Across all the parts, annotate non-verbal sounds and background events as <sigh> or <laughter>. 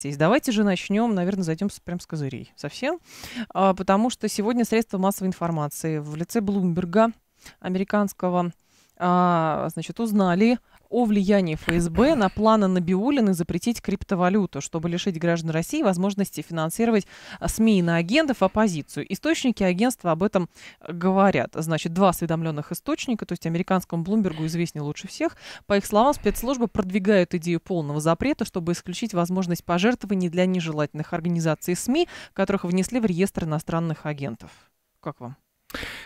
Здесь давайте же начнем, наверное, зайдем с, прям с козырей совсем, а, потому что сегодня средства массовой информации в лице Блумберга американского а, значит, узнали о влиянии ФСБ на планы Набиулины запретить криптовалюту, чтобы лишить граждан России возможности финансировать а, СМИ на агентов оппозицию. Источники агентства об этом говорят. Значит, два осведомленных источника, то есть американскому Блумбергу известнее лучше всех. По их словам, спецслужбы продвигают идею полного запрета, чтобы исключить возможность пожертвований для нежелательных организаций СМИ, которых внесли в реестр иностранных агентов. Как вам?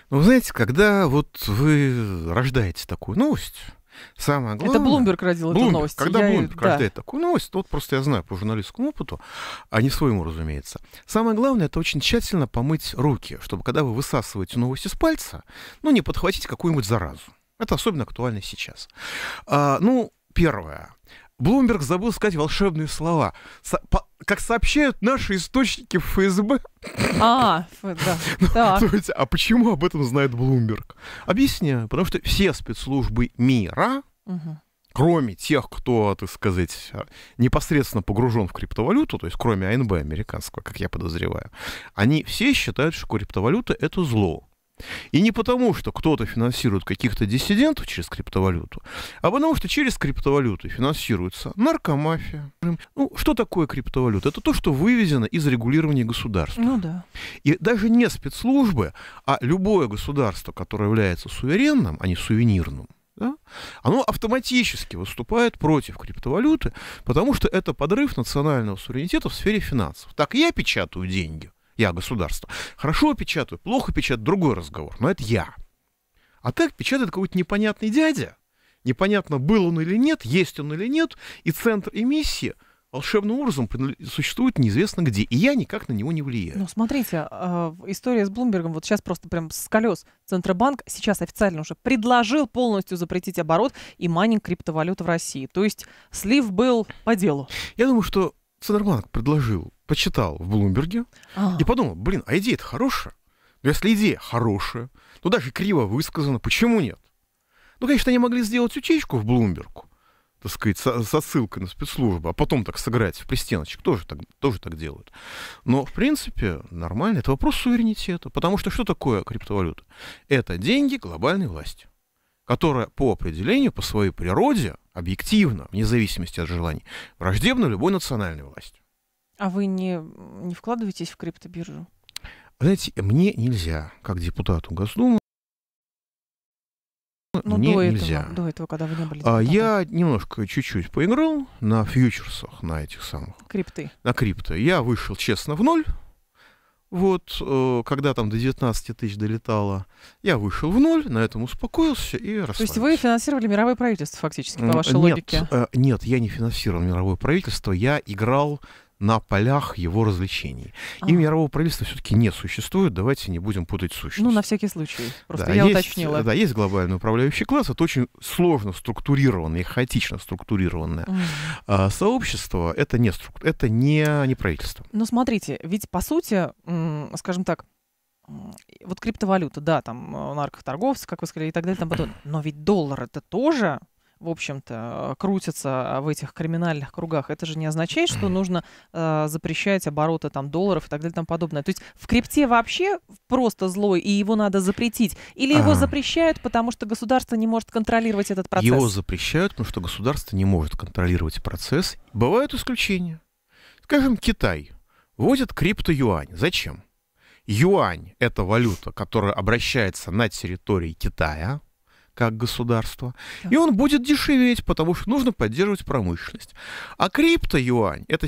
Ну, знаете, когда вот вы рождаете такую новость, Самое главное... Это Блумберг родил Блумберг, эту новость. Когда я... Блумберг да. рождает такую новость, тот просто я знаю по журналистскому опыту, а не своему, разумеется. Самое главное, это очень тщательно помыть руки, чтобы когда вы высасываете новость из пальца, ну, не подхватить какую-нибудь заразу. Это особенно актуально сейчас. А, ну, первое. Блумберг забыл сказать волшебные слова. Со по как сообщают наши источники в ФСБ. А, да. <laughs> Ну, да. Слушайте, а почему об этом знает Блумберг? Объясняю, потому что все спецслужбы мира, угу. кроме тех, кто, так сказать, непосредственно погружен в криптовалюту, то есть кроме АНБ американского, как я подозреваю, они все считают, что криптовалюта — это зло. И не потому, что кто-то финансирует каких-то диссидентов через криптовалюту, а потому, что через криптовалюту финансируется наркомафия. Ну, что такое криптовалюта? Это то, что вывезено из регулирования государства. Ну да. И даже не спецслужбы, а любое государство, которое является суверенным, а не сувенирным, да, оно автоматически выступает против криптовалюты, потому что это подрыв национального суверенитета в сфере финансов. Так я печатаю деньги – я государство. Хорошо печатаю, плохо печатаю, другой разговор, но это я. А так печатает какой-то непонятный дядя. Непонятно, был он или нет, есть он или нет, и центр эмиссии – волшебным образом существует неизвестно где, и я никак на него не влияю. Ну, смотрите, а, история с Блумбергом вот сейчас просто прям с колес. Центробанк сейчас официально уже предложил полностью запретить оборот и майнинг криптовалют в России. То есть слив был по делу. Я думаю, что Ценербанк предложил, почитал в Блумберге а. и подумал, блин, а идея-то хорошая. Но ну, если идея хорошая, то даже криво высказано. почему нет? Ну, конечно, они могли сделать утечку в Блумберку, так сказать, со, со ссылкой на спецслужбу, а потом так сыграть в пристеночек, тоже так, тоже так делают. Но, в принципе, нормально, это вопрос суверенитета, потому что что такое криптовалюта? Это деньги глобальной власти которая по определению, по своей природе, объективно, вне зависимости от желаний, враждебна любой национальной власти. А вы не, не вкладываетесь в криптобиржу? Знаете, мне нельзя, как депутату Госдумы, но ну, мне до нельзя. Этого, до этого, когда вы не были а, депутатом. Я немножко, чуть-чуть поиграл на фьючерсах, на этих самых. Крипты. На крипты. Я вышел честно в ноль, вот, э, когда там до 19 тысяч долетало, я вышел в ноль, на этом успокоился и расслабился. То есть вы финансировали мировое правительство фактически, по вашей нет, логике? Э, нет, я не финансировал мировое правительство, я играл на полях его развлечений. а а И мирового правительства все-таки не существует, давайте не будем путать сущность. Ну, на всякий случай, просто да, я есть, уточнила. Да, есть глобальный управляющий класс, это очень сложно структурированное, хаотично структурированное mm. сообщество, это не, струк... это не, не правительство. Ну смотрите, ведь по сути, скажем так, вот криптовалюта, да, там э, наркоторговцы, как вы сказали, и так далее, там, но ведь доллар это тоже в общем-то, крутятся в этих криминальных кругах, это же не означает, что <clears throat> нужно э, запрещать обороты там долларов и так далее и тому подобное. То есть в крипте вообще просто злой, и его надо запретить? Или его а... запрещают, потому что государство не может контролировать этот процесс? Его запрещают, потому что государство не может контролировать процесс. Бывают исключения. Скажем, Китай вводит крипто-юань. Зачем? Юань – это валюта, которая обращается на территории Китая – как государство. И он будет дешеветь, потому что нужно поддерживать промышленность. А крипто-юань это,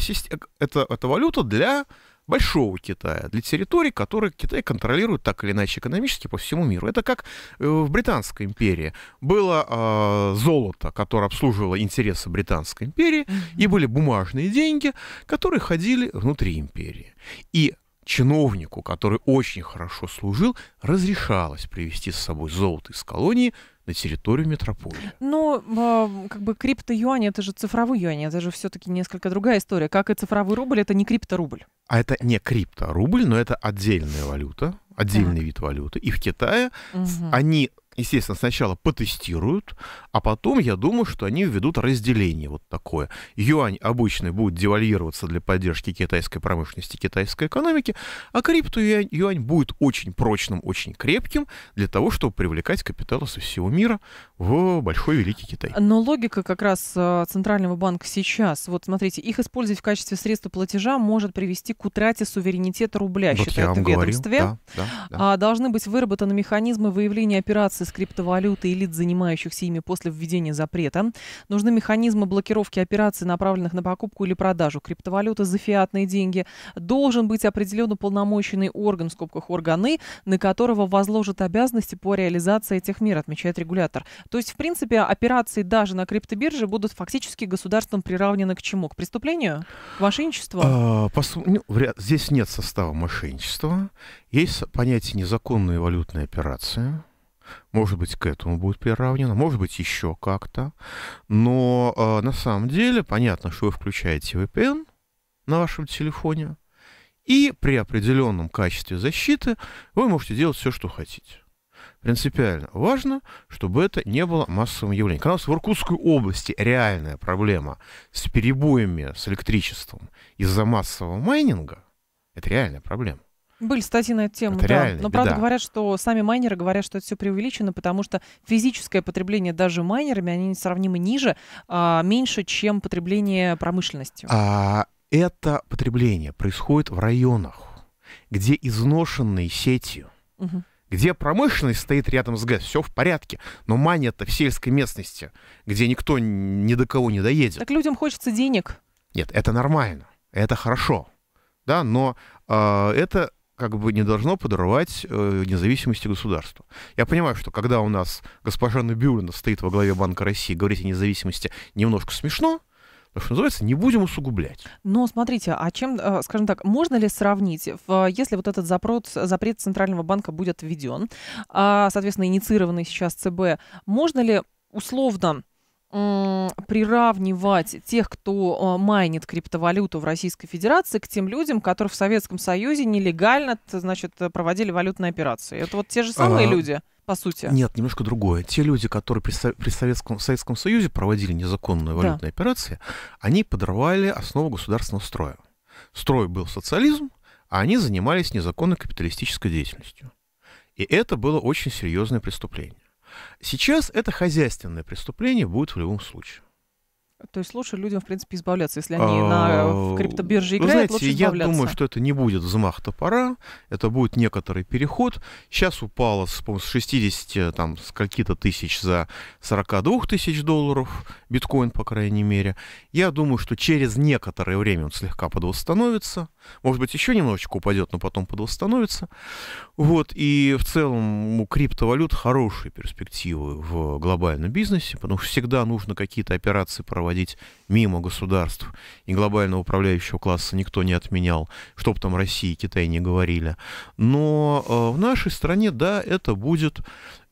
это, это валюта для большого Китая, для территорий, которые Китай контролирует так или иначе экономически по всему миру. Это как э, в Британской империи. Было э, золото, которое обслуживало интересы Британской империи, mm-hmm. и были бумажные деньги, которые ходили внутри империи. И чиновнику, который очень хорошо служил, разрешалось привезти с собой золото из колонии на территорию метрополии. Ну, а, как бы юань это же цифровой юань, это же все-таки несколько другая история. Как и цифровой рубль, это не рубль. А это не рубль, но это отдельная валюта, отдельный так. вид валюты. И в Китае угу. они естественно, сначала потестируют, а потом, я думаю, что они введут разделение вот такое. Юань обычный будет девальвироваться для поддержки китайской промышленности, китайской экономики, а крипто-юань юань будет очень прочным, очень крепким для того, чтобы привлекать капиталы со всего мира в большой великий Китай. Но логика как раз э, Центрального банка сейчас, вот смотрите, их использовать в качестве средства платежа может привести к утрате суверенитета рубля, вот считают в ведомстве. Говорю, да, да, да. А должны быть выработаны механизмы выявления операций с криптовалютой и лиц, занимающихся ими после введения запрета. Нужны механизмы блокировки операций, направленных на покупку или продажу криптовалюты за фиатные деньги. Должен быть определен уполномоченный орган, в скобках органы, на которого возложат обязанности по реализации этих мер, отмечает регулятор. То есть, в принципе, операции даже на криптобирже будут фактически государством приравнены к чему? К преступлению? К мошенничеству? А, пос... ну, здесь нет состава мошенничества. Есть понятие незаконная валютная операция может быть, к этому будет приравнено, может быть, еще как-то. Но э, на самом деле понятно, что вы включаете VPN на вашем телефоне, и при определенном качестве защиты вы можете делать все, что хотите. Принципиально важно, чтобы это не было массовым явлением. У нас в Иркутской области реальная проблема с перебоями с электричеством из-за массового майнинга. Это реальная проблема. Были статьи на эту тему, это да. Реально, Но беда. правда говорят, что сами майнеры говорят, что это все преувеличено, потому что физическое потребление даже майнерами, они несравнимо ниже, а, меньше, чем потребление промышленностью. А это потребление происходит в районах, где изношенные сетью. Угу где промышленность стоит рядом с ГЭС, все в порядке. Но мания-то в сельской местности, где никто ни до кого не доедет. Так людям хочется денег. Нет, это нормально, это хорошо. Да, но э, это как бы не должно подорвать э, независимости государства. Я понимаю, что когда у нас госпожа Набиулина стоит во главе Банка России, говорить о независимости немножко смешно, что называется, не будем усугублять. Но смотрите, а чем, э, скажем так, можно ли сравнить, если вот этот запрет, запрет Центрального банка будет введен, а, соответственно, инициированный сейчас ЦБ, можно ли условно приравнивать тех, кто а, майнит криптовалюту в Российской Федерации, к тем людям, которые в Советском Союзе нелегально значит, проводили валютные операции. Это вот те же самые а, люди, по сути. Нет, немножко другое. Те люди, которые при, при Советском, Советском Союзе проводили незаконные валютные да. операции, они подорвали основу государственного строя. Строй был социализм, а они занимались незаконной капиталистической деятельностью. И это было очень серьезное преступление. Сейчас это хозяйственное преступление будет в любом случае. То есть лучше людям, в принципе, избавляться, если они а, на, э, в криптобирже играют, знаете, лучше избавляться. я думаю, что это не будет взмах топора, это будет некоторый переход. Сейчас упало с, с 60 э, там, с каких-то тысяч за 42 тысяч долларов, биткоин, по крайней мере. Я думаю, что через некоторое время он слегка подвосстановится. Может быть, еще немножечко упадет, но потом подвосстановится. Вот, и в целом у криптовалют хорошие перспективы в глобальном бизнесе, потому что всегда нужно какие-то операции проводить проводить мимо государств, и глобально управляющего класса никто не отменял, чтобы там Россия и Китай не говорили. Но э, в нашей стране, да, это будет,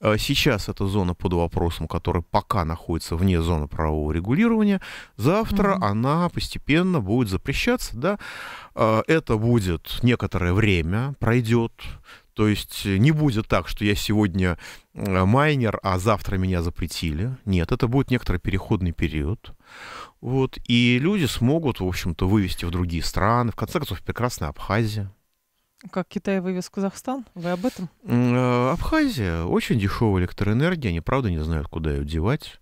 э, сейчас эта зона под вопросом, которая пока находится вне зоны правового регулирования, завтра mm-hmm. она постепенно будет запрещаться, да, э, это будет некоторое время, пройдет, то есть не будет так, что я сегодня майнер, а завтра меня запретили. Нет, это будет некоторый переходный период. Вот, и люди смогут, в общем-то, вывести в другие страны. В конце концов, прекрасная Абхазия. Как Китай вывез Казахстан? Вы об этом? Э, Абхазия. Очень дешевая электроэнергия. Они, правда, не знают, куда ее девать.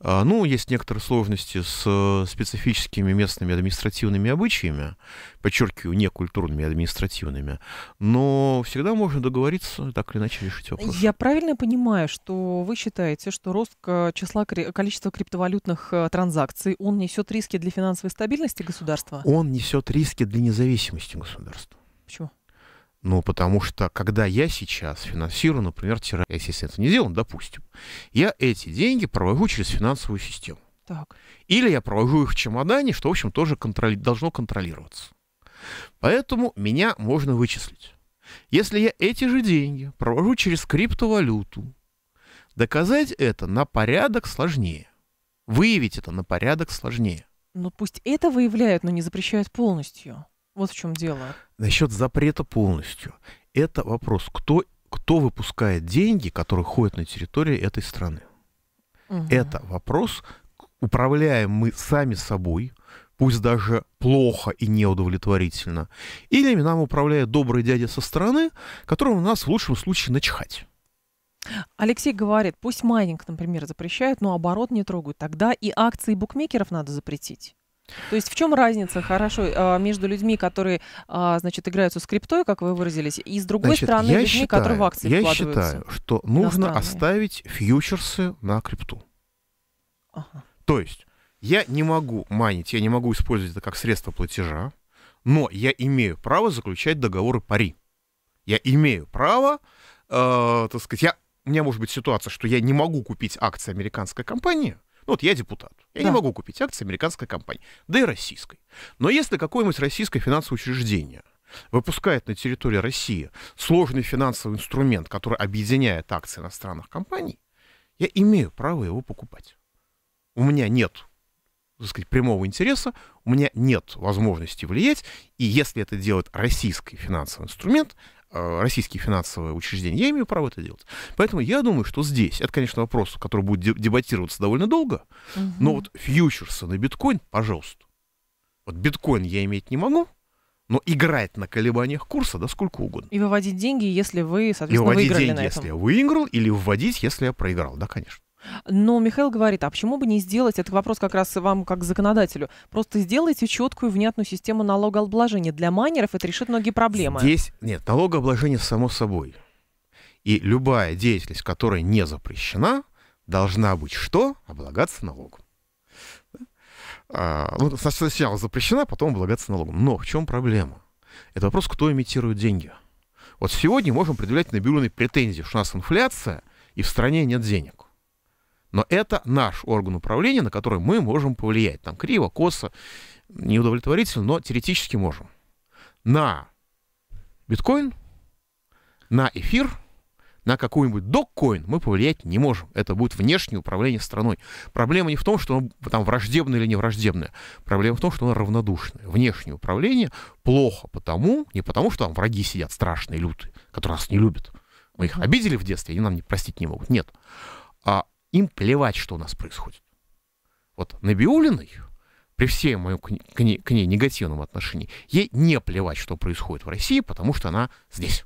А, ну, есть некоторые сложности с э, специфическими местными административными обычаями, подчеркиваю, не культурными а административными, но всегда можно договориться, так или иначе решить вопрос. Я правильно понимаю, что вы считаете, что рост числа количества криптовалютных э, транзакций, он несет риски для финансовой стабильности государства? Он несет риски для независимости государства. Почему? Ну, потому что, когда я сейчас финансирую, например, террористов, естественно, это не делаю, допустим, я эти деньги провожу через финансовую систему. Так. Или я провожу их в чемодане, что, в общем, тоже контроли... должно контролироваться. Поэтому меня можно вычислить. Если я эти же деньги провожу через криптовалюту, доказать это на порядок сложнее. Выявить это на порядок сложнее. Ну пусть это выявляют, но не запрещают полностью. Вот в чем дело. Насчет запрета полностью. Это вопрос, кто, кто выпускает деньги, которые ходят на территории этой страны. Угу. Это вопрос, управляем мы сами собой, пусть даже плохо и неудовлетворительно, или нам управляет добрый дядя со стороны, которому у нас в лучшем случае начихать. Алексей говорит, пусть майнинг, например, запрещают, но оборот не трогают. Тогда и акции букмекеров надо запретить. То есть в чем разница, хорошо, э, между людьми, которые, э, значит, играют со скриптой, как вы выразились, и с другой Значит, стороны людьми, считаю, которые в акции я вкладываются? Я считаю, что нужно оставить фьючерсы на крипту. Ага. То есть я не могу майнить, я не могу использовать это как средство платежа, но я имею право заключать договоры пари. Я имею право, э, так сказать, я, у меня может быть ситуация, что я не могу купить акции американской компании – ну вот я депутат. Я да. не могу купить акции американской компании, да и российской. Но если какое-нибудь российское финансовое учреждение выпускает на территории России сложный финансовый инструмент, который объединяет акции иностранных компаний, я имею право его покупать. У меня нет так сказать, прямого интереса, у меня нет возможности влиять, и если это делает российский финансовый инструмент, Э, российские финансовые учреждения. Я имею право это делать. Поэтому я думаю, что здесь, это, конечно, вопрос, который будет дебатироваться довольно долго, угу. но вот фьючерсы на биткоин, пожалуйста. Вот биткоин я иметь не могу, но играть на колебаниях курса, да, сколько угодно. И выводить деньги, если вы, соответственно, И выводить выиграли деньги, на этом. если я выиграл, или вводить, если я проиграл, да, конечно. Но Михаил говорит, а почему бы не сделать, это вопрос как раз вам, как законодателю, просто сделайте четкую, внятную систему налогообложения. Для майнеров это решит многие проблемы. Здесь, нет, налогообложение само собой. И любая деятельность, которая не запрещена, должна быть что? Облагаться налогом. А, ну, сначала запрещена, потом облагаться налогом. Но в чем проблема? Это вопрос, кто имитирует деньги. Вот сегодня можем предъявлять на бюроной претензии, что у нас инфляция, и в стране нет денег. Но это наш орган управления, на который мы можем повлиять. Там криво, косо, неудовлетворительно, но теоретически можем. На биткоин, на эфир, на какую-нибудь доккоин мы повлиять не можем. Это будет внешнее управление страной. Проблема не в том, что он там враждебное или не враждебное. Проблема в том, что оно равнодушное. Внешнее управление плохо потому, не потому, что там враги сидят страшные, лютые, которые нас не любят. Мы их обидели в детстве, они нам не простить не могут. Нет. А им плевать, что у нас происходит. Вот Набиулиной, при всем моем к, к, ней, к ней негативном отношении, ей не плевать, что происходит в России, потому что она здесь.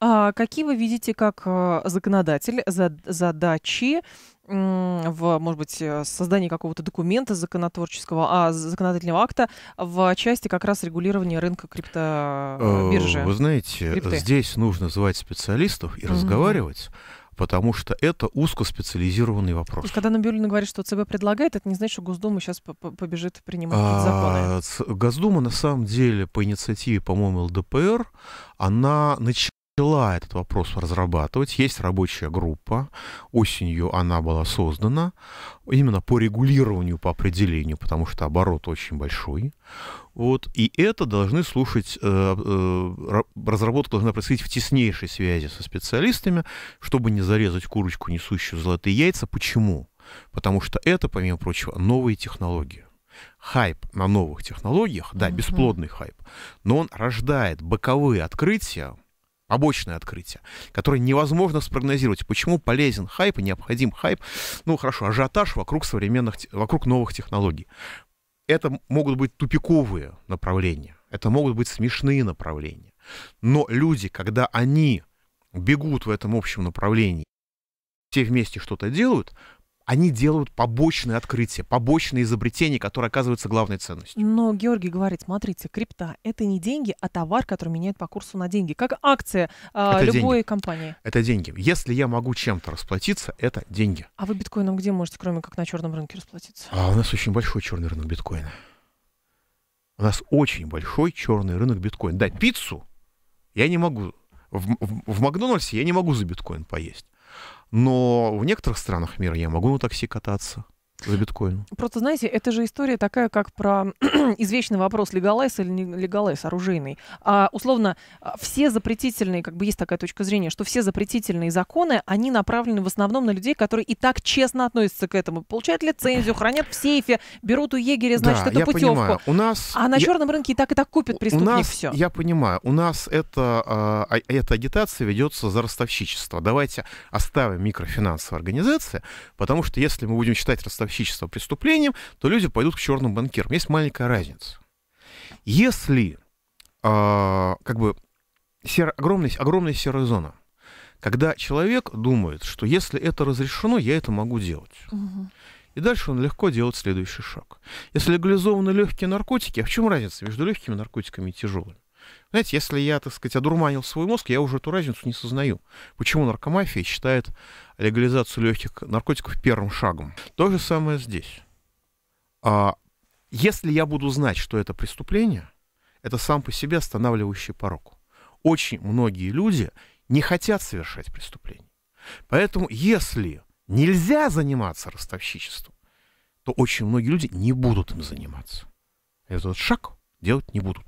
А какие вы видите как э, законодатель задачи в, может быть, э, создании какого-то документа законотворческого, а законодательного акта в части как раз регулирования рынка криптобиржи? Э, вы знаете, Крипты. здесь нужно звать специалистов и угу. разговаривать потому что это узкоспециализированный вопрос. То есть, когда Набиулина говорит, что ЦБ предлагает, это не значит, что Госдума сейчас побежит принимать а, законы. Госдума, на самом деле, по инициативе, по-моему, ЛДПР, она начала начала этот вопрос разрабатывать. Есть рабочая группа. Осенью она была создана именно по регулированию, по определению, потому что оборот очень большой. Вот, и это должны слушать, э, э, разработка должна происходить в теснейшей связи со специалистами, чтобы не зарезать курочку, несущую золотые яйца. Почему? Потому что это, помимо прочего, новые технологии хайп на новых технологиях, да, бесплодный хайп, но он рождает боковые открытия, побочное открытие, которое невозможно спрогнозировать. Почему полезен хайп и необходим хайп? Ну, хорошо, ажиотаж вокруг современных, вокруг новых технологий. Это могут быть тупиковые направления, это могут быть смешные направления. Но люди, когда они бегут в этом общем направлении, все вместе что-то делают, они делают побочные открытия, побочные изобретения, которые оказываются главной ценностью. Но Георгий говорит, смотрите, крипта — это не деньги, а товар, который меняет по курсу на деньги, как акция а, э, любой деньги. компании. Это деньги. Если я могу чем-то расплатиться, это деньги. А вы биткоином где можете, кроме как на черном рынке, расплатиться? А у нас очень большой черный рынок биткоина. У нас очень большой черный рынок биткоина. Да, пиццу я не могу. В, в, в Макдональдсе я не могу за биткоин поесть. Но в некоторых странах мира я могу на такси кататься за биткоин. Просто, знаете, это же история такая, как про <clears throat> извечный вопрос, легалайс или не легалайс оружейный. А, условно, а, все запретительные, как бы есть такая точка зрения, что все запретительные законы, они направлены в основном на людей, которые и так честно относятся к этому. Получают лицензию, хранят в сейфе, берут у егеря, значит, да, эту я путевку. Понимаю. У нас... А на я... черном рынке и так и так купят преступник у нас, все. Я понимаю, у нас это, э, эта агитация ведется за ростовщичество. Давайте оставим микрофинансовые организации, потому что если мы будем считать ростовщичество сообщество преступлением, то люди пойдут к черным банкирам. Есть маленькая разница. Если э, как бы сер, огромная, огромная серая зона, когда человек думает, что если это разрешено, я это могу делать. Угу. И дальше он легко делает следующий шаг. Если легализованы легкие наркотики, а в чем разница между легкими наркотиками и тяжелыми? Знаете, если я, так сказать, одурманил свой мозг, я уже эту разницу не сознаю. Почему наркомафия считает легализацию легких наркотиков первым шагом? То же самое здесь. А если я буду знать, что это преступление, это сам по себе останавливающий порог. Очень многие люди не хотят совершать преступление. Поэтому если нельзя заниматься ростовщичеством, то очень многие люди не будут им заниматься. Этот шаг делать не будут.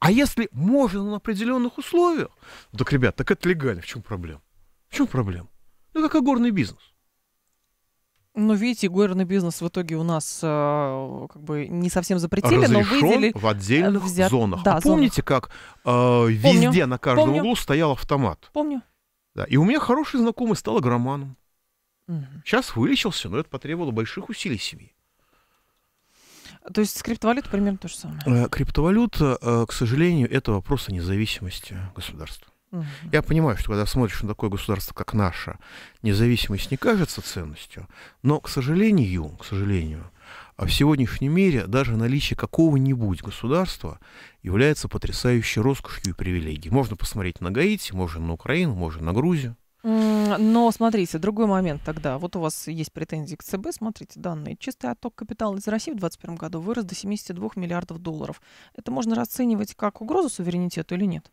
А если можно на определенных условиях, ну, так, ребят, так это легально, в чем проблема? В чем проблема? Ну, как горный бизнес. Ну, видите, горный бизнес в итоге у нас э, как бы не совсем запретили, Разрешен но выделили... в отдельных э, взят... зонах. Да, а помните, зонах. как э, везде Помню. на каждом Помню. углу стоял автомат? Помню. Да. И у меня хороший знакомый стал агроманом. Угу. Сейчас вылечился, но это потребовало больших усилий семьи. То есть с криптовалютой примерно то же самое? Э, криптовалюта, э, к сожалению, это вопрос о независимости государства. Угу. Я понимаю, что когда смотришь на такое государство, как наше, независимость не кажется ценностью, но, к сожалению, к сожалению, а в сегодняшнем мире даже наличие какого-нибудь государства является потрясающей роскошью и привилегией. Можно посмотреть на Гаити, можно на Украину, можно на Грузию. Но смотрите, другой момент тогда. Вот у вас есть претензии к ЦБ, смотрите данные. Чистый отток капитала из России в 2021 году вырос до 72 миллиардов долларов. Это можно расценивать как угрозу суверенитету или нет?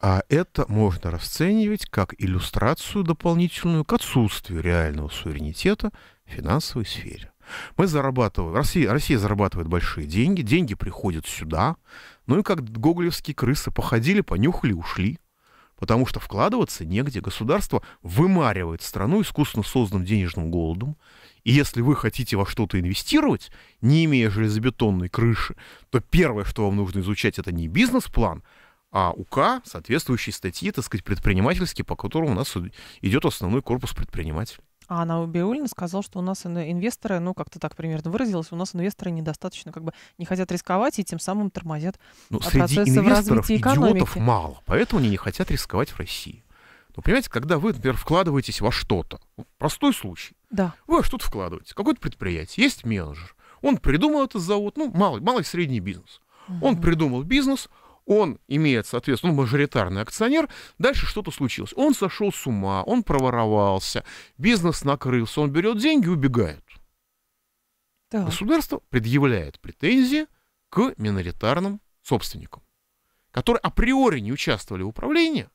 А это можно расценивать как иллюстрацию дополнительную к отсутствию реального суверенитета в финансовой сфере. Мы зарабатываем, Россия, Россия зарабатывает большие деньги, деньги приходят сюда, ну и как гоголевские крысы походили, понюхали, ушли потому что вкладываться негде. Государство вымаривает страну искусственно созданным денежным голодом. И если вы хотите во что-то инвестировать, не имея железобетонной крыши, то первое, что вам нужно изучать, это не бизнес-план, а УК, соответствующие статьи, так сказать, предпринимательские, по которым у нас идет основной корпус предпринимателей. А она Биулина сказал, что у нас инвесторы, ну, как-то так примерно выразилось, у нас инвесторы недостаточно как бы не хотят рисковать и тем самым тормозят ну, а, процессы среди инвесторов в развитии экономики. идиотов мало, поэтому они не хотят рисковать в России. Ну понимаете, когда вы, например, вкладываетесь во что-то, простой случай, да. вы во что-то вкладываете, какое-то предприятие, есть менеджер, он придумал этот завод, ну, малый, малый средний бизнес. Угу. Он придумал бизнес, он имеет, соответственно, ну, мажоритарный акционер, дальше что-то случилось. Он сошел с ума, он проворовался, бизнес накрылся, он берет деньги и убегает. Да. Государство предъявляет претензии к миноритарным собственникам, которые априори не участвовали в управлении,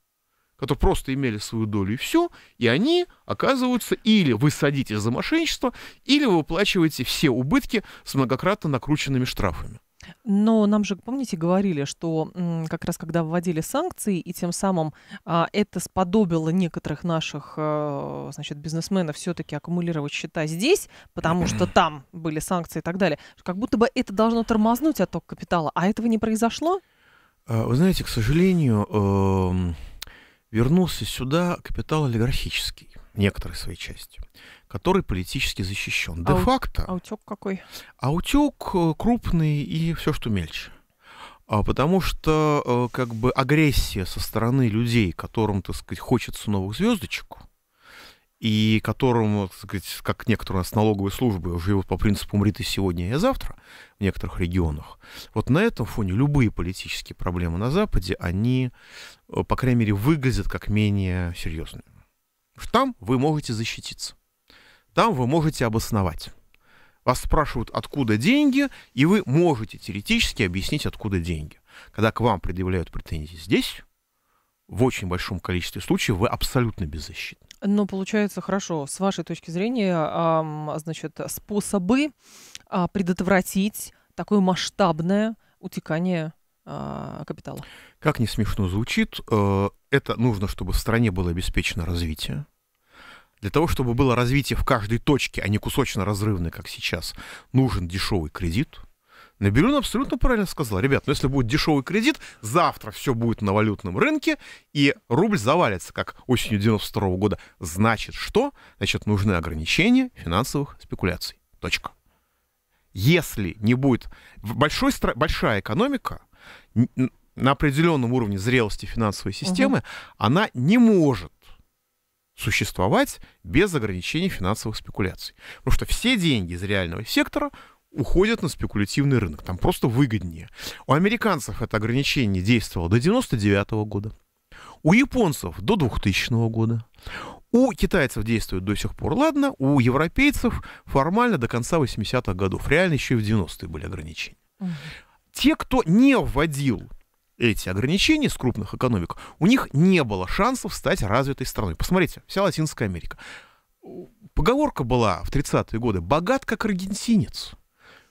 которые просто имели свою долю и все, и они оказываются или вы садитесь за мошенничество, или вы выплачиваете все убытки с многократно накрученными штрафами. Но нам же, помните, говорили, что как раз когда вводили санкции, и тем самым а, это сподобило некоторых наших а, значит, бизнесменов все-таки аккумулировать счета здесь, потому что <clears throat> там были санкции и так далее, как будто бы это должно тормознуть отток капитала, а этого не произошло? А, вы знаете, к сожалению, эм, вернулся сюда капитал олигархический, некоторой своей частью который политически защищен. А Де-факто... А утюг какой? А утюг э, крупный и все, что мельче. А, потому что э, как бы агрессия со стороны людей, которым, так сказать, хочется новых звездочек, и которым, э, так сказать, как некоторые у нас налоговые службы живут по принципу «умри ты сегодня, а я завтра» в некоторых регионах, вот на этом фоне любые политические проблемы на Западе, они, по крайней мере, выглядят как менее серьезными. Там вы можете защититься там вы можете обосновать. Вас спрашивают, откуда деньги, и вы можете теоретически объяснить, откуда деньги. Когда к вам предъявляют претензии здесь, в очень большом количестве случаев вы абсолютно беззащитны. Но ну, получается, хорошо. С вашей точки зрения, значит, способы а, предотвратить такое масштабное утекание а, капитала. Как не смешно звучит, э, это нужно, чтобы в стране было обеспечено развитие. Для того, чтобы было развитие в каждой точке, а не кусочно-разрывное, как сейчас, нужен дешевый кредит. Наберен абсолютно правильно сказал. Ребят, но ну если будет дешевый кредит, завтра все будет на валютном рынке, и рубль завалится, как осенью 92 -го года. Значит, что? Значит, нужны ограничения финансовых спекуляций. Точка. Если не будет... Большой, стра... большая экономика на определенном уровне зрелости финансовой системы, угу. она не может существовать без ограничений финансовых спекуляций. Потому что все деньги из реального сектора уходят на спекулятивный рынок. Там просто выгоднее. У американцев это ограничение действовало до 1999 года. У японцев до 2000 года. У китайцев действует до сих пор, ладно, у европейцев формально до конца 80-х годов. Реально еще и в 90-е были ограничения. Те, кто не вводил эти ограничения с крупных экономик, у них не было шансов стать развитой страной. Посмотрите, вся Латинская Америка. Поговорка была в 30-е годы «богат как аргентинец».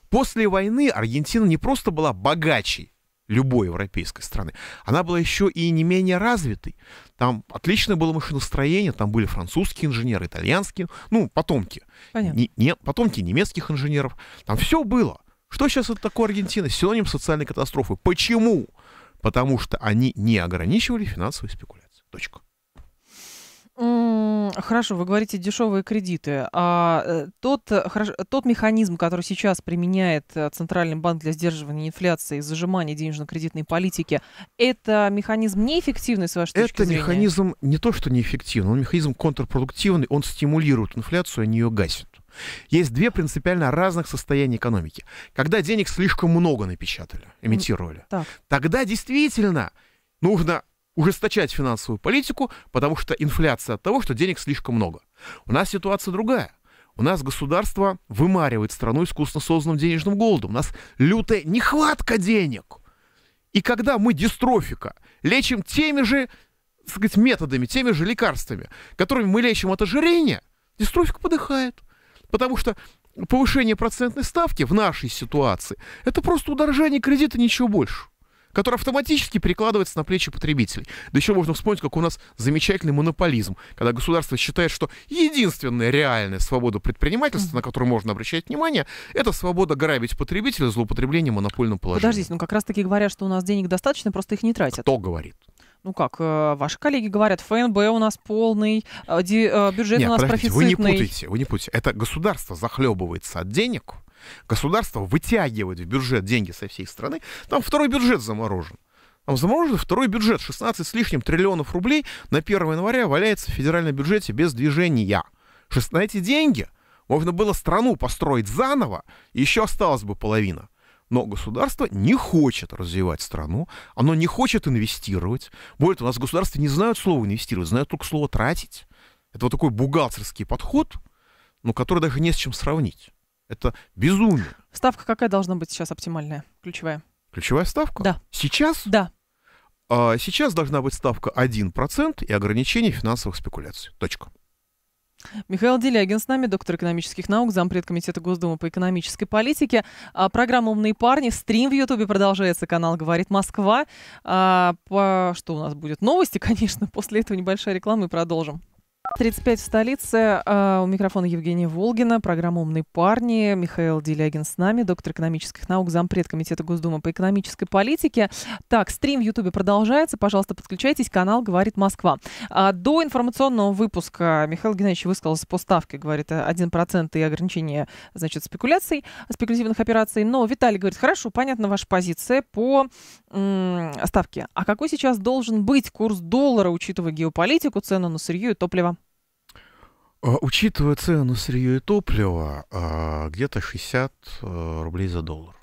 После войны Аргентина не просто была богаче любой европейской страны, она была еще и не менее развитой. Там отличное было машиностроение, там были французские инженеры, итальянские, ну, потомки. Не, не, потомки немецких инженеров. Там все было. Что сейчас это такое Аргентина? Синоним социальной катастрофы. Почему? потому что они не ограничивали финансовые спекуляции. Точка. Хорошо, вы говорите дешевые кредиты. А э, тот, э, хорошо, тот механизм, который сейчас применяет э, Центральный банк для сдерживания инфляции и зажимания денежно-кредитной политики, это механизм неэффективный, с вашей это точки зрения? Это механизм не то, что неэффективный, он механизм контрпродуктивный, он стимулирует инфляцию, а не ее гасит. Есть две принципиально разных состояния экономики. Когда денег слишком много напечатали, имитировали, так. тогда действительно нужно ужесточать финансовую политику, потому что инфляция от того, что денег слишком много. У нас ситуация другая. У нас государство вымаривает страну искусственно созданным денежным голодом. У нас лютая нехватка денег. И когда мы дистрофика лечим теми же так сказать, методами, теми же лекарствами, которыми мы лечим от ожирения, дистрофика подыхает. Потому что повышение процентной ставки в нашей ситуации – это просто удорожание кредита, ничего больше который автоматически перекладывается на плечи потребителей. Да еще можно вспомнить, как у нас замечательный монополизм, когда государство считает, что единственная реальная свобода предпринимательства, на которую можно обращать внимание, это свобода грабить потребителя злоупотребление монопольным положением. Подождите, ну как раз таки говорят, что у нас денег достаточно, просто их не тратят. Кто говорит? ну как, э, ваши коллеги говорят, ФНБ у нас полный, э, э, бюджет Нет, у нас профицитный. Вы не путайте, вы не путайте. Это государство захлебывается от денег, государство вытягивает в бюджет деньги со всей страны, там второй бюджет заморожен. Там заморожен второй бюджет, 16 с лишним триллионов рублей на 1 января валяется в федеральном бюджете без движения. На эти деньги можно было страну построить заново, и еще осталась бы половина. Но государство не хочет развивать страну, оно не хочет инвестировать. Более того, у нас в государстве не знают слова инвестировать, знают только слово тратить. Это вот такой бухгалтерский подход, но который даже не с чем сравнить. Это безумие. Ставка какая должна быть сейчас оптимальная, ключевая? Ключевая ставка? Да. Сейчас? Да. А, сейчас должна быть ставка 1% и ограничение финансовых спекуляций. Точка. Михаил Делягин с нами, доктор экономических наук, зампред комитета Госдумы по экономической политике. А, программа «Умные парни», стрим в Ютубе продолжается, канал «Говорит Москва». А, по, что у нас будет? Новости, <laughs> конечно, после этого небольшая реклама и продолжим. 35 в столице. А, у микрофона Евгения Волгина. Программа «Умные парни». Михаил Делягин с нами, доктор экономических наук, зампред Комитета Госдумы по экономической политике. Так, стрим в Ютубе продолжается. Пожалуйста, подключайтесь. Канал «Говорит Москва». А, до информационного выпуска Михаил Геннадьевич высказался по ставке. Говорит, 1% и ограничение, значит, спекуляций, спекулятивных операций. Но Виталий говорит, хорошо, понятна ваша позиция по ставке. А какой сейчас должен быть курс доллара, учитывая геополитику, цену на сырье и топливо? А, учитывая цену на сырье и топлива, где-то 60 э, рублей за доллар.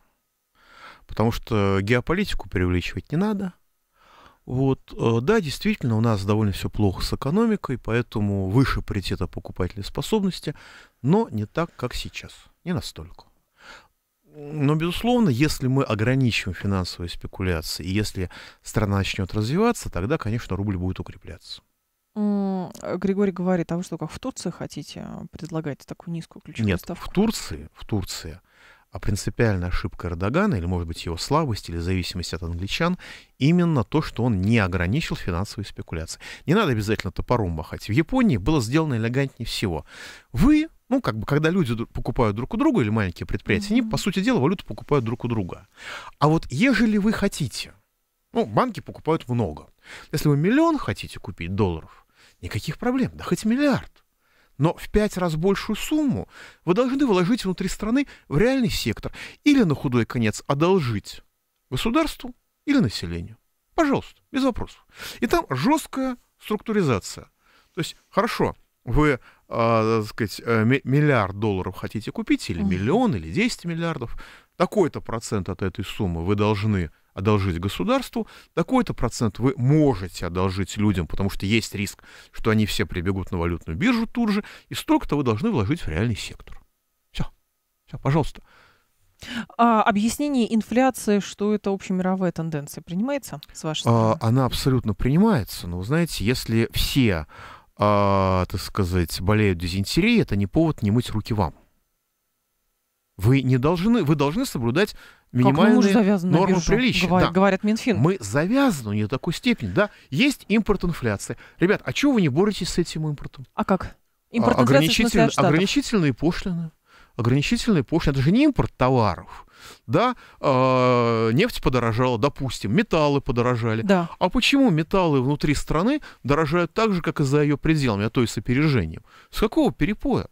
Потому что геополитику преувеличивать не надо. Вот, э, да, действительно, у нас довольно все плохо с экономикой, поэтому выше паритета покупательной способности, но не так, как сейчас, не настолько. Но, безусловно, если мы ограничим финансовые спекуляции, и если страна начнет развиваться, тогда, конечно, рубль будет укрепляться. Э, Григорий говорит, а вы что, как в Турции хотите предлагать такую низкую ключевую Нет, ставку? в Турции, в Турции а принципиальная ошибка Эрдогана, или, может быть, его слабость или зависимость от англичан, именно то, что он не ограничил финансовые спекуляции. Не надо обязательно топором махать. В Японии было сделано элегантнее всего. Вы, ну, как бы, когда люди покупают друг у друга или маленькие предприятия, mm-hmm. они, по сути дела, валюту покупают друг у друга. А вот ежели вы хотите, ну, банки покупают много. Если вы миллион хотите купить долларов, Никаких проблем, да хоть миллиард. Но в пять раз большую сумму вы должны вложить внутри страны в реальный сектор или на худой конец одолжить государству или населению. Пожалуйста, без вопросов. И там жесткая структуризация. То есть, хорошо, вы, э, так сказать, э, миллиард долларов хотите купить, или миллион, или 10 миллиардов, такой-то процент от этой суммы вы должны одолжить государству, такой-то процент вы можете одолжить людям, потому что есть риск, что они все прибегут на валютную биржу тут же, и столько-то вы должны вложить в реальный сектор. Все, все, пожалуйста. А объяснение инфляции, что это общемировая тенденция, принимается с вашей а, стороны? Она абсолютно принимается, но вы знаете, если все, а, так сказать, болеют дизентерией, это не повод не мыть руки вам. Вы не должны, вы должны соблюдать минимальные нормы приличия. Говорит, да. Говорят Минфин. Мы завязаны не до такой степени, да. Есть импорт инфляции. Ребят, а чего вы не боретесь с этим импортом? А как? Импорт а, ограничитель, ограничительные пошлины. Ограничительные пошлины. Это же не импорт товаров. Да, э, нефть подорожала, допустим, металлы подорожали. Да. А почему металлы внутри страны дорожают так же, как и за ее пределами, а то и с опережением? С какого перепоя?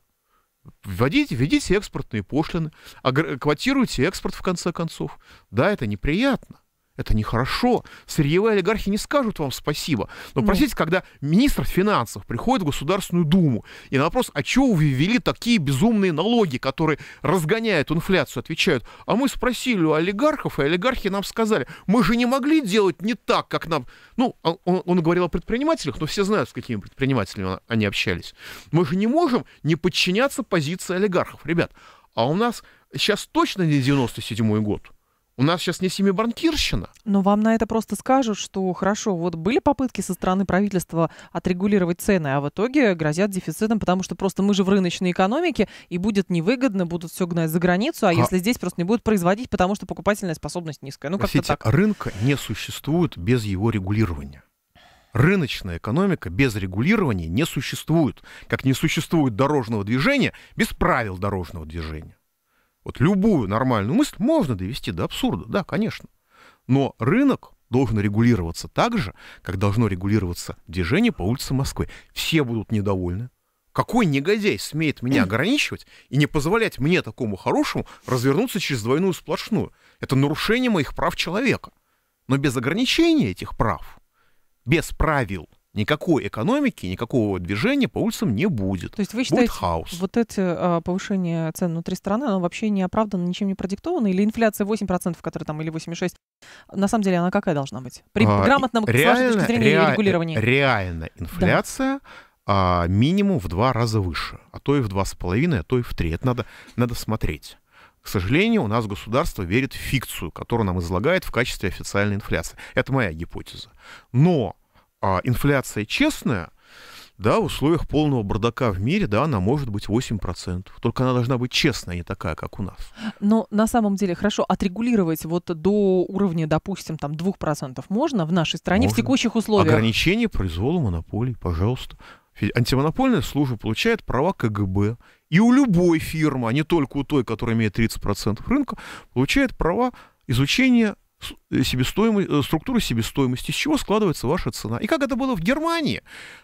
Вводите, введите экспортные пошлины, квотируйте экспорт в конце концов. Да, это неприятно это нехорошо. Сырьевые олигархи не скажут вам спасибо. Но, ну. простите, когда министр финансов приходит в Государственную Думу, и на вопрос, а чего вы ввели такие безумные налоги, которые разгоняют инфляцию, отвечают, а мы спросили у олигархов, и олигархи нам сказали, мы же не могли делать не так, как нам... Ну, а он, он говорил о предпринимателях, но все знают, с какими предпринимателями они общались. Мы же не можем не подчиняться позиции олигархов. Ребят, а у нас сейчас точно не 97-й год. У нас сейчас не семибанкирщина. Но вам на это просто скажут, что хорошо, вот были попытки со стороны правительства отрегулировать цены, а в итоге грозят дефицитом, потому что просто мы же в рыночной экономике, и будет невыгодно, будут все гнать за границу, а, а... если здесь просто не будут производить, потому что покупательная способность низкая. Ну, как-то так. А рынка не существует без его регулирования. Рыночная экономика без регулирования не существует, как не существует дорожного движения без правил дорожного движения. Вот любую нормальную мысль можно довести до абсурда, да, конечно. Но рынок должен регулироваться так же, как должно регулироваться движение по улице Москвы. Все будут недовольны. Какой негодяй смеет меня <clears throat> ограничивать и не позволять мне такому хорошему развернуться через двойную сплошную? Это нарушение моих прав человека. Но без ограничения этих прав, без правил – никакой экономики, никакого движения по улицам не будет. То есть вы считаете, будет хаос. вот это а, повышения цен внутри страны, оно вообще не оправдано, ничем не продиктовано? Или инфляция 8%, которая там, или 8,6%, на самом деле она какая должна быть? При а, грамотном, реально, с точки зрения реаль, регулирования. Реально инфляция... Да а, минимум в два раза выше, а то и в два с половиной, а то и в три. Это надо, надо смотреть. К сожалению, у нас государство верит в фикцию, которую нам излагает в качестве официальной инфляции. Это моя гипотеза. Но а инфляция честная, да, в условиях полного бардака в мире, да, она может быть 8%. Только она должна быть честная, а не такая, как у нас. Но ну, на самом деле, хорошо, отрегулировать вот до уровня, допустим, там 2% можно в нашей стране можно. в текущих условиях? Ограничение произвола монополий, пожалуйста. Ведь антимонопольная служба получает права КГБ. И у любой фирмы, а не только у той, которая имеет 30% рынка, получает права изучения себестоимость, э, структуру себестоимости, из чего складывается ваша цена. И как это было в Германии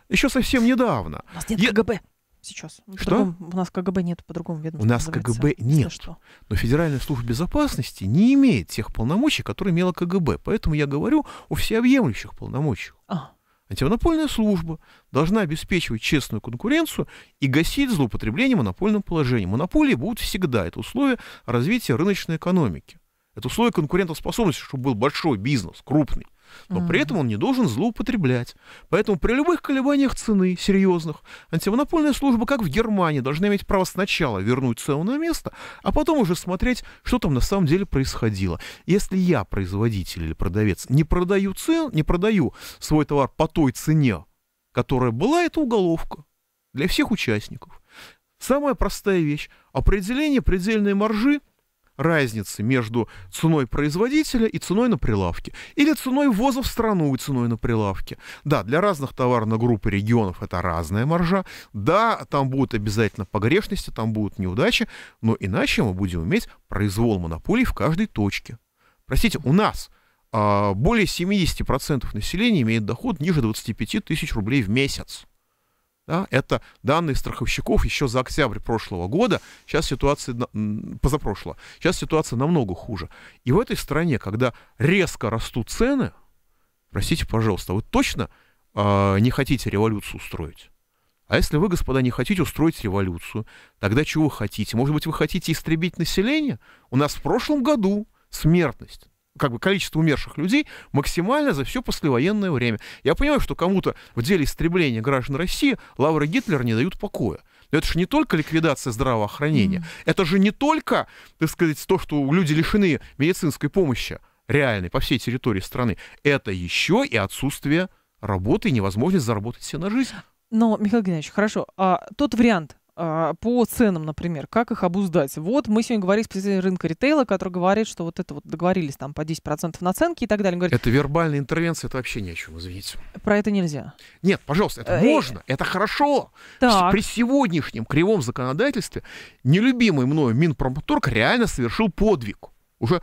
еще совсем недавно. У нас нет Я... КГБ сейчас. Что? Другом, у нас КГБ нет, по-другому ведомству. У нас КГБ нет. Что. Но Федеральная служба безопасности не имеет тех полномочий, которые имела КГБ. Поэтому я говорю о всеобъемлющих полномочиях. А. Антимонопольная служба должна обеспечивать честную конкуренцию и гасить злоупотребление монопольным положением. Монополии будут всегда. Это условие развития рыночной экономики. Это условие конкурентоспособности, чтобы был большой бизнес, крупный. Но при этом он не должен злоупотреблять. Поэтому при любых колебаниях цены серьезных антимонопольная служба, как в Германии, должна иметь право сначала вернуть цену на место, а потом уже смотреть, что там на самом деле происходило. Если я, производитель или продавец, не продаю цен, не продаю свой товар по той цене, которая была, это уголовка для всех участников. Самая простая вещь. Определение предельной маржи разницы между ценой производителя и ценой на прилавке. Или ценой ввоза в страну и ценой на прилавке. Да, для разных товарных групп и регионов это разная маржа. Да, там будут обязательно погрешности, там будут неудачи, но иначе мы будем иметь произвол монополий в каждой точке. Простите, у нас а, более 70% населения имеет доход ниже 25 тысяч рублей в месяц. Да, это данные страховщиков еще за октябрь прошлого года. Сейчас ситуация, позапрошлого, сейчас ситуация намного хуже. И в этой стране, когда резко растут цены, простите, пожалуйста, вы точно э, не хотите революцию устроить? А если вы, господа, не хотите устроить революцию, тогда чего вы хотите? Может быть, вы хотите истребить население? У нас в прошлом году смертность как бы количество умерших людей максимально за все послевоенное время. Я понимаю, что кому-то в деле истребления граждан России лавры Гитлера не дают покоя. это же не только ликвидация здравоохранения, mm это же не только, так сказать, то, что люди лишены медицинской помощи реальной по всей территории страны, это еще и отсутствие работы и невозможность заработать себе на жизнь. Но, Михаил Геннадьевич, хорошо, а тот вариант, а, по ценам, например, как их обуздать. Вот мы сегодня говорили с представителем рынка ритейла, который говорит, что вот это вот договорились там по 10% наценки и так далее. говорит, это вербальная интервенция, это вообще ни о чем, извините. Про это нельзя. Нет, пожалуйста, это э, можно, это хорошо. Так. При сегодняшнем кривом законодательстве нелюбимый мною Минпромторг реально совершил подвиг уже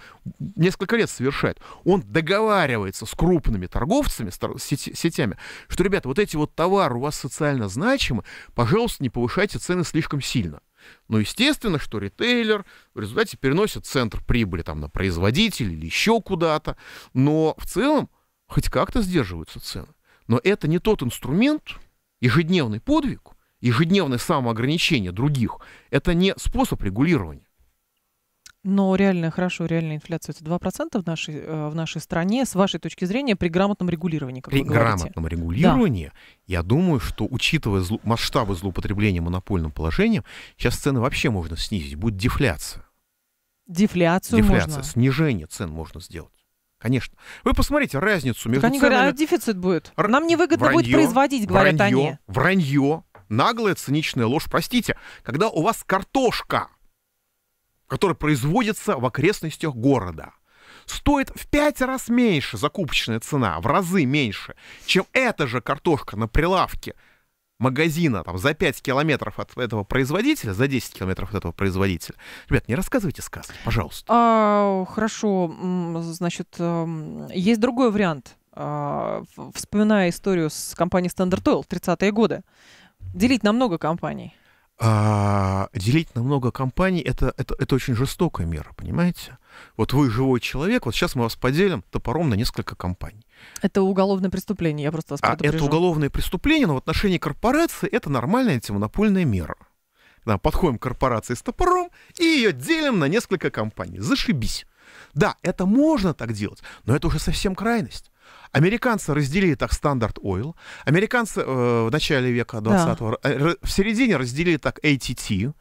несколько лет совершает, он договаривается с крупными торговцами, с сетями, что, ребята, вот эти вот товары у вас социально значимы, пожалуйста, не повышайте цены слишком сильно. Но естественно, что ритейлер в результате переносит центр прибыли там, на производителя или еще куда-то, но в целом хоть как-то сдерживаются цены. Но это не тот инструмент, ежедневный подвиг, ежедневное самоограничение других, это не способ регулирования. Но реально хорошо, реальная инфляция это 2% в нашей, э, в нашей стране, с вашей точки зрения, при грамотном регулировании. Как при грамотном регулировании, да. я думаю, что учитывая зло, масштабы злоупотребления монопольным положением, сейчас цены вообще можно снизить, будет дефляция. Дефляцию Дефляция, можно. снижение цен можно сделать. Конечно. Вы посмотрите разницу между так они ценами... говорят, а дефицит будет. Р... Нам невыгодно вранье, будет производить, говорят вранье, они. Вранье, наглая циничная ложь. Простите, когда у вас картошка который производится в окрестностях города, стоит в 5 раз меньше закупочная цена, в разы меньше, чем эта же картошка на прилавке магазина там, за 5 километров от этого производителя, за 10 километров от этого производителя. Ребят, не рассказывайте сказки, пожалуйста. А, хорошо, значит, эм, есть другой вариант. А, вспоминая историю с компанией Standard Oil в 30-е годы, делить на много компаний – а, делить на много компаний это, это, это очень жестокая мера, понимаете? Вот вы живой человек, вот сейчас мы вас поделим топором на несколько компаний. Это уголовное преступление, я просто вас предупрежу. А это уголовное преступление, но в отношении корпорации это нормальная антимонопольная мера. Да, подходим к корпорации с топором и ее делим на несколько компаний. Зашибись. Да, это можно так делать, но это уже совсем крайность. Американцы разделили так стандарт Ойл. Американцы э, в начале века 20-го, да. Э, в середине разделили так ATT,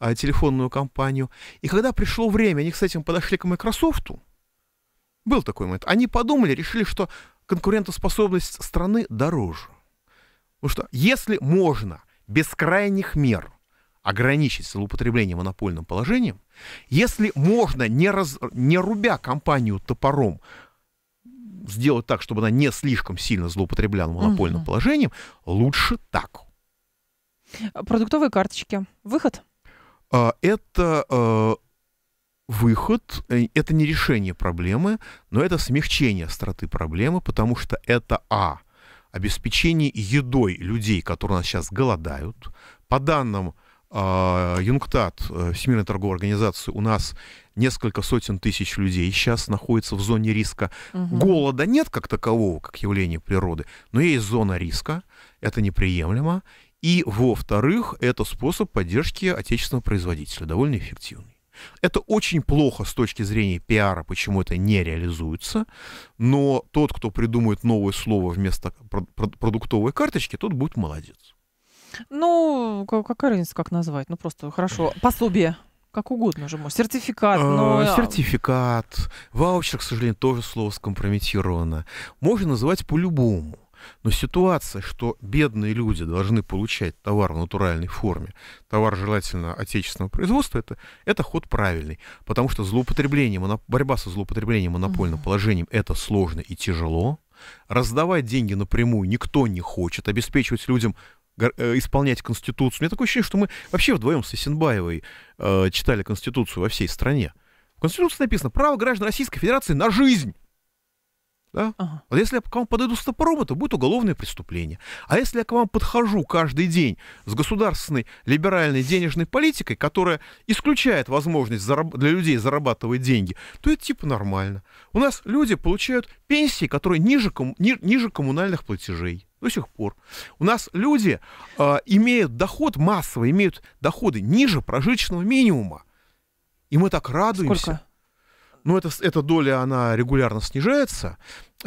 э, телефонную компанию. И когда пришло время, они, кстати, подошли к Microsoft, был такой момент, они подумали, решили, что конкурентоспособность страны дороже. Потому что если можно без крайних мер ограничить злоупотребление монопольным положением, если можно, не, раз, не рубя компанию топором, сделать так, чтобы она не слишком сильно злоупотребляла монопольным угу. положением, лучше так. Продуктовые карточки. Выход? А, это э, выход, э, это не решение проблемы, но это смягчение остроты проблемы, потому что это А. Обеспечение едой людей, которые у нас сейчас голодают. По данным а, Юнгтат, э, Всемирная торговая организация, у нас несколько сотен тысяч людей сейчас находится в зоне риска. Угу. Голода нет как такового, как явление природы, но есть зона риска, это неприемлемо. И, во-вторых, это способ поддержки отечественного производителя, довольно эффективный. Это очень плохо с точки зрения пиара, почему это не реализуется, но тот, кто придумает новое слово вместо продуктовой карточки, тот будет молодец. Ну, какая разница, как назвать? Ну, просто хорошо. Пособие. Как угодно же, может. Сертификат. А, но... А, сертификат. Ваучер, к сожалению, тоже слово скомпрометировано. Можно называть по-любому. Но ситуация, что бедные люди должны получать товар в натуральной форме, товар желательно отечественного производства, это, это ход правильный. Потому что злоупотребление, борьба со злоупотреблением монопольным положением это сложно и тяжело. Раздавать деньги напрямую никто не хочет. Обеспечивать людям Э, исполнять Конституцию. У меня такое ощущение, что мы вообще вдвоем с Исенбаевой э, читали Конституцию во всей стране. В Конституции написано «Право граждан Российской Федерации на жизнь». Да? Ага. Вот если я к вам подойду с топором, это будет уголовное преступление. А если я к вам подхожу каждый день с государственной либеральной денежной политикой, которая исключает возможность зараб- для людей зарабатывать деньги, то это типа нормально. У нас люди получают пенсии, которые ниже, ком- ни- ниже коммунальных платежей до сих пор. У нас люди э, имеют доход массово, имеют доходы ниже прожиточного минимума. И мы так радуемся. Сколько? Ну, это, эта доля, она регулярно снижается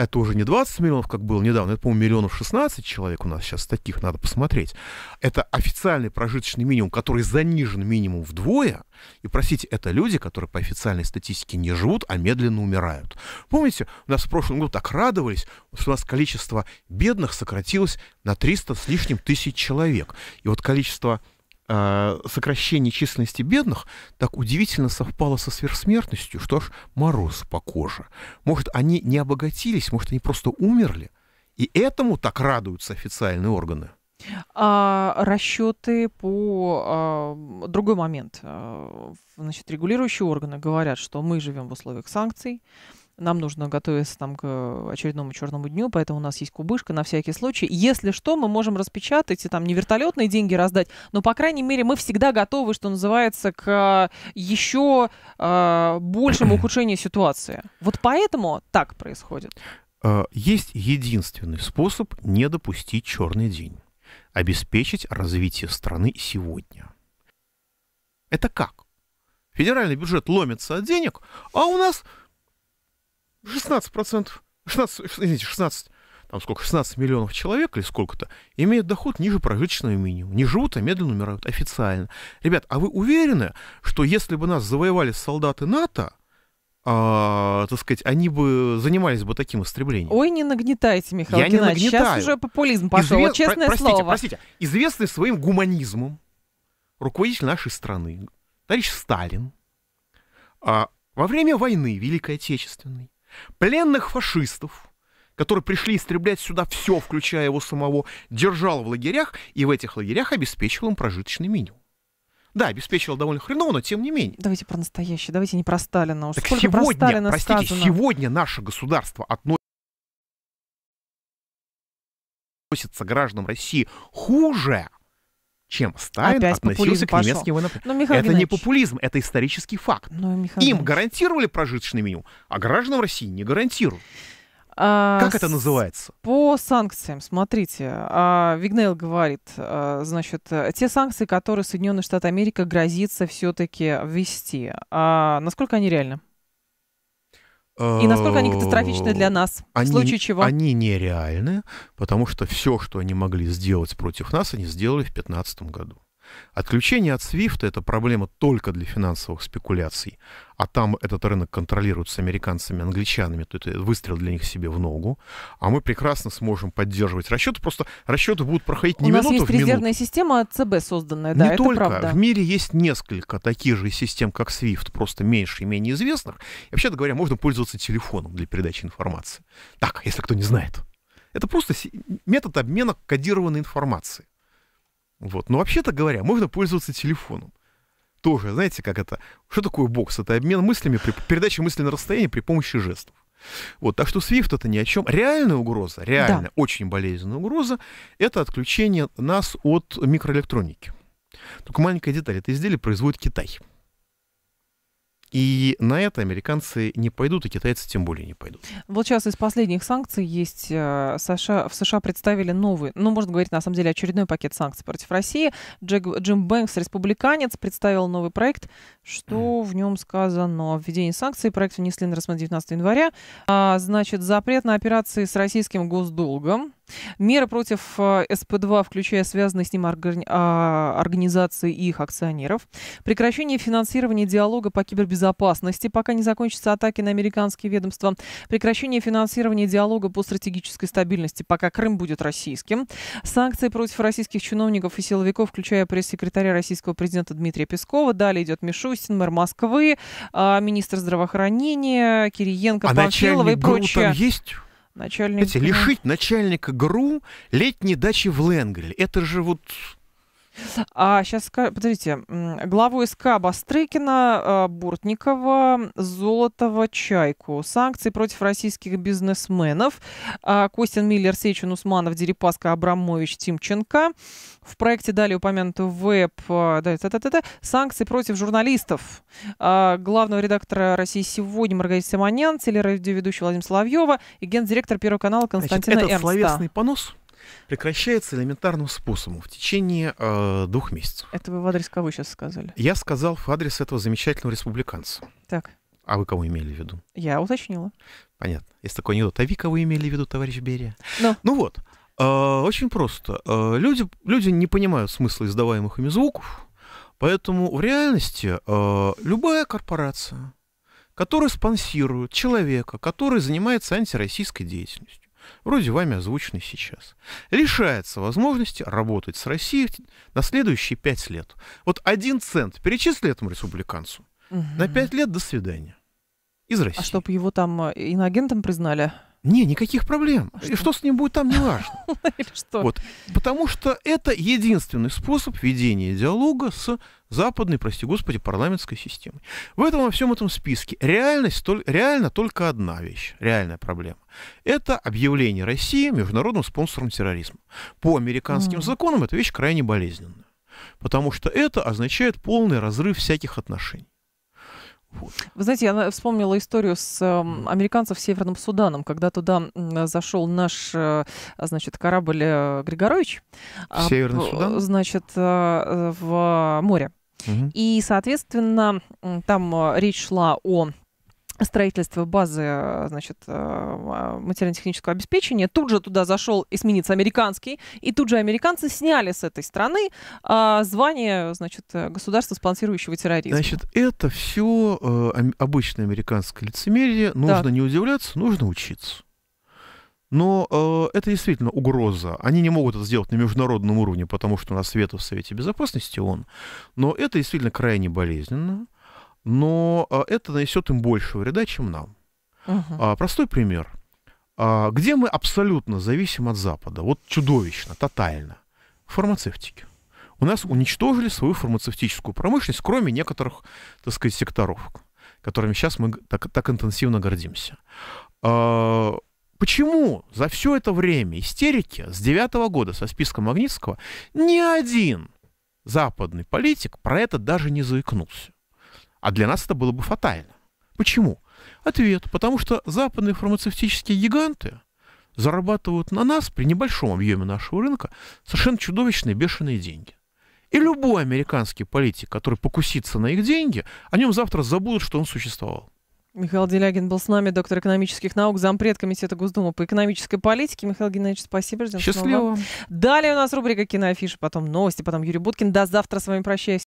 это уже не 20 миллионов, как было недавно, это, по-моему, миллионов 16 человек у нас сейчас таких, надо посмотреть. Это официальный прожиточный минимум, который занижен минимум вдвое. И, простите, это люди, которые по официальной статистике не живут, а медленно умирают. Помните, у нас в прошлом году так радовались, что у нас количество бедных сократилось на 300 с лишним тысяч человек. И вот количество а, сокращение численности бедных так удивительно совпало со сверхсмертностью, что аж мороз по коже. Может, они не обогатились, может, они просто умерли? И этому так радуются официальные органы. А, расчеты по а, другой момент. А, значит, регулирующие органы говорят, что мы живем в условиях санкций, нам нужно готовиться там к э, очередному черному дню, поэтому у нас есть кубышка на всякий случай. Если что, мы можем распечатать и там не вертолетные деньги раздать, но, по крайней мере, мы всегда готовы, что называется, к э, еще э, большему <clears throat> ухудшению ситуации. Вот поэтому так происходит. Э, есть единственный способ не допустить черный день. Обеспечить развитие страны сегодня. Это как? Федеральный бюджет ломится от денег, а у нас 16 процентов, 16, извините, 16, там сколько, 16 миллионов человек или сколько-то, имеют доход ниже прожиточного минимума. Не живут, а медленно умирают официально. Ребят, а вы уверены, что если бы нас завоевали солдаты НАТО, а, так сказать, они бы занимались бы таким истреблением. Ой, не нагнетайте, Михаил Я Геннадьевич. Не нагнетаю. Сейчас уже популизм пошел, Изве... вот честное простите, слово. Простите, известный своим гуманизмом руководитель нашей страны, товарищ Сталин, а, во время войны Великой Отечественной, Пленных фашистов, которые пришли истреблять сюда все, включая его самого, держал в лагерях и в этих лагерях обеспечивал им прожиточный минимум. Да, обеспечивал довольно хреново, но тем не менее. Давайте про настоящее, давайте не про Сталина. Уж так сколько сегодня, про Сталина простите, сказано? сегодня наше государство относится относится к гражданам России хуже, чем Сталин Опять относился к немецким военнопленным. Ну, это Геннадьевич... не популизм, это исторический факт. Но, ну, Им Геннадьевич... гарантировали прожиточный минимум, а гражданам России не гарантируют. А, как это называется? По санкциям, смотрите, а, Вигнейл говорит, а, значит, те санкции, которые Соединенные Штаты Америки грозится все-таки ввести, а, насколько они реальны? И насколько они катастрофичны для нас, они, в случае чего? Они нереальны, потому что все, что они могли сделать против нас, они сделали в 2015 году. Отключение от SWIFT — это проблема только для финансовых спекуляций, а там этот рынок контролируется американцами, англичанами, то это выстрел для них себе в ногу, а мы прекрасно сможем поддерживать расчеты, просто расчеты будут проходить не У минуту а в минуту. нас есть резервная система ЦБ созданная, да, не это только. правда. В мире есть несколько таких же систем, как SWIFT, просто меньше и менее известных. И, вообще-то говоря, можно пользоваться телефоном для передачи информации. Так, если кто не знает. Это просто метод обмена кодированной информации. Вот. Но вообще-то говоря, можно пользоваться телефоном. Тоже, знаете, как это? Что такое бокс? Это обмен мыслями, при, передача мысли на расстоянии при помощи жестов. Вот, так что Свифт это ни о чем. Реальная угроза, реально да. очень болезненная угроза, это отключение нас от микроэлектроники. Только маленькая деталь, это изделие производит Китай. И на это американцы не пойдут, и китайцы тем более не пойдут. Вот сейчас из последних санкций есть э, США, в США представили новый, ну, можно говорить, на самом деле, очередной пакет санкций против России. Джек, Джим Бэнкс, республиканец, представил новый проект. Что mm. в нем сказано? Введение санкций. Проект внесли на рассмотрение 19 января. А, значит, запрет на операции с российским госдолгом Меры против э, СП-2, включая связанные с ним а, организации и их акционеров. Прекращение финансирования диалога по кибербезопасности, пока не закончатся атаки на американские ведомства. Прекращение финансирования диалога по стратегической стабильности, пока Крым будет российским. Санкции против российских чиновников и силовиков, включая пресс-секретаря российского президента Дмитрия Пескова. Далее идет Мишустин, мэр Москвы, а, министр здравоохранения, Кириенко, а Панфилова и прочее. Там есть? Начальник... Знаете, лишить начальника ГРУ летней дачи в Ленгеле. Это же вот а сейчас, подождите, главу СК Бастрыкина, а, Бортникова, Золотого Чайку. Санкции против российских бизнесменов. А, Костин Миллер, Сечин Усманов, Дерипаска, Абрамович, Тимченко. В проекте далее упомянуты веб а, да, та, та, та, та, санкции против журналистов. Главного редактора России сегодня Маргарита Симонян, телерадиоведущего Владимир Соловьева и гендиректор Первого канала Константина Значит, Это Эрнста. словесный понос прекращается элементарным способом в течение э, двух месяцев. Это вы в адрес кого сейчас сказали? Я сказал в адрес этого замечательного республиканца. Так. А вы кого имели в виду? Я уточнила. Понятно. Есть такой анекдот. А вы кого имели в виду, товарищ Берия? Но. Ну. ну вот. Э, очень просто. Э, люди, люди не понимают смысла издаваемых ими звуков, поэтому в реальности э, любая корпорация, которая спонсирует человека, который занимается антироссийской деятельностью вроде вами озвученный сейчас, лишается возможности работать с Россией на следующие пять лет. Вот один цент перечисли этому республиканцу. Угу. На пять лет до свидания. Из а России. А чтобы его там э, иноагентом признали? Не, никаких проблем. Что? И что с ним будет там, не важно. <laughs> Ну, вот. Потому что это единственный способ ведения диалога с западной, прости господи, парламентской системой. В этом во всем этом списке реальность, реально только одна вещь, реальная проблема. Это объявление России международным спонсором терроризма. По американским mm. законам эта вещь крайне болезненная. Потому что это означает полный разрыв всяких отношений. Вы знаете, я э, вспомнила историю с эм, американцев с Северным Суданом, когда туда зашел наш, э, значит, корабль э, Григорович. А, Северный Судан? Значит, в море. Угу. И, соответственно, там речь шла о строительство базы, э, значит, э, материально-технического обеспечения. Тут же туда зашел эсминец американский, и тут же американцы сняли с этой страны э, звание, значит, государства, спонсирующего терроризм. Значит, это все обычное американское лицемерие. Нужно да. не удивляться, нужно учиться. Но э, это действительно угроза. Они не могут это сделать на международном уровне, потому что у нас вето в Совете Безопасности он. Но это действительно крайне болезненно но а, это нанесет им больше вреда, чем нам. Угу. Простой пример. А, где мы абсолютно зависим от Запада? Вот чудовищно, тотально. Фармацевтики. У нас уничтожили свою фармацевтическую промышленность, кроме некоторых, так сказать, секторов, которыми сейчас мы так, так интенсивно гордимся. Почему за все это время истерики с девятого года со списком Магнитского ни один западный политик про это даже не заикнулся? А для нас это было бы фатально. Почему? Ответ. Потому что западные фармацевтические гиганты зарабатывают на нас при небольшом объеме нашего рынка совершенно чудовищные бешеные деньги. И любой американский политик, который покусится на их деньги, о нем завтра забудут, что он существовал. Михаил Делягин был с нами, доктор экономических наук, зампред Комитета Госдумы по экономической политике. Михаил Геннадьевич, спасибо. Ждем Счастливо. Снова. Далее у нас рубрика «Киноафиши», потом новости, потом Юрий Буткин. До завтра с вами прощаюсь.